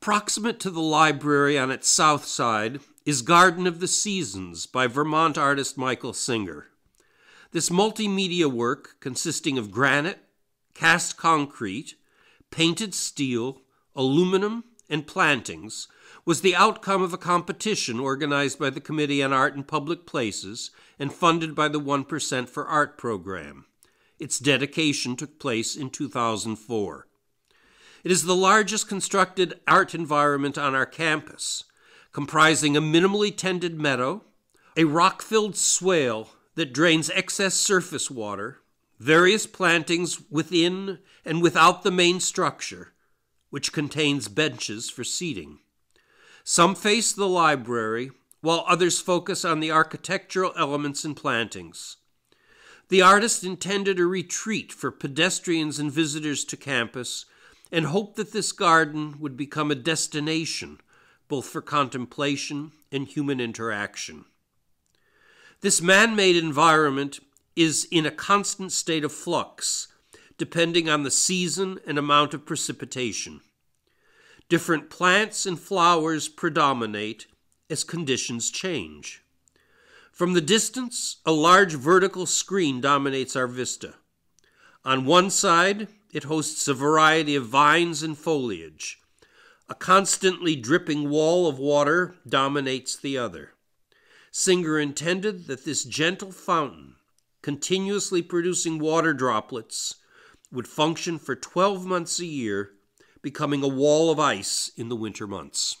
Proximate to the library on its south side is Garden of the Seasons by Vermont artist Michael Singer. This multimedia work, consisting of granite, cast concrete, painted steel, aluminum, and plantings, was the outcome of a competition organized by the Committee on Art in Public Places and funded by the 1% for Art program. Its dedication took place in 2004. It is the largest constructed art environment on our campus, comprising a minimally tended meadow, a rock filled swale that drains excess surface water, various plantings within and without the main structure, which contains benches for seating. Some face the library, while others focus on the architectural elements and plantings. The artist intended a retreat for pedestrians and visitors to campus and hoped that this garden would become a destination both for contemplation and human interaction. This man made environment is in a constant state of flux, depending on the season and amount of precipitation. Different plants and flowers predominate as conditions change. From the distance, a large vertical screen dominates our vista. On one side, it hosts a variety of vines and foliage. A constantly dripping wall of water dominates the other. Singer intended that this gentle fountain, continuously producing water droplets, would function for 12 months a year, becoming a wall of ice in the winter months.